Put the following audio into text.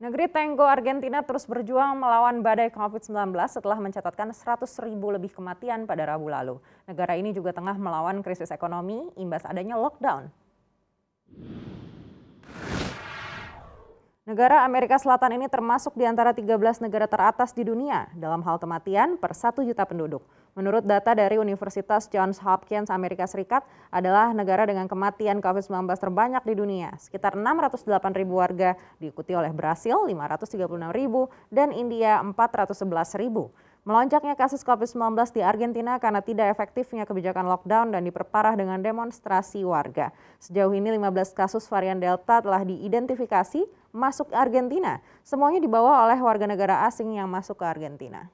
Negeri Tenggo, Argentina terus berjuang melawan badai COVID-19 setelah mencatatkan 100 ribu lebih kematian pada Rabu lalu. Negara ini juga tengah melawan krisis ekonomi imbas adanya lockdown. Negara Amerika Selatan ini termasuk di antara 13 negara teratas di dunia dalam hal kematian per 1 juta penduduk. Menurut data dari Universitas Johns Hopkins Amerika Serikat adalah negara dengan kematian COVID-19 terbanyak di dunia. Sekitar 608 ribu warga diikuti oleh Brasil 536 ribu dan India 411 ribu. Melonjaknya kasus COVID-19 di Argentina karena tidak efektifnya kebijakan lockdown dan diperparah dengan demonstrasi warga. Sejauh ini 15 kasus varian Delta telah diidentifikasi masuk Argentina. Semuanya dibawa oleh warga negara asing yang masuk ke Argentina.